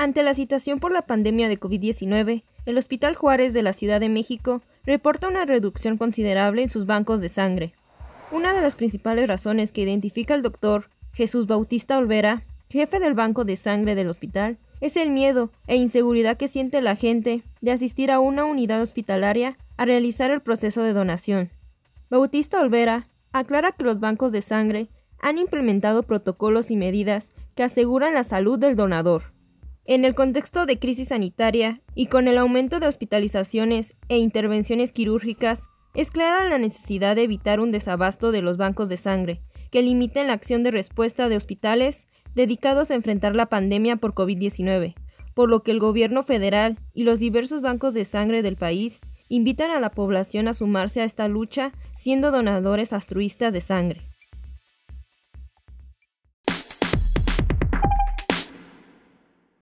Ante la situación por la pandemia de COVID-19, el Hospital Juárez de la Ciudad de México reporta una reducción considerable en sus bancos de sangre. Una de las principales razones que identifica el doctor Jesús Bautista Olvera, jefe del banco de sangre del hospital, es el miedo e inseguridad que siente la gente de asistir a una unidad hospitalaria a realizar el proceso de donación. Bautista Olvera aclara que los bancos de sangre han implementado protocolos y medidas que aseguran la salud del donador. En el contexto de crisis sanitaria y con el aumento de hospitalizaciones e intervenciones quirúrgicas, es clara la necesidad de evitar un desabasto de los bancos de sangre, que limiten la acción de respuesta de hospitales dedicados a enfrentar la pandemia por COVID-19, por lo que el gobierno federal y los diversos bancos de sangre del país invitan a la población a sumarse a esta lucha siendo donadores altruistas de sangre.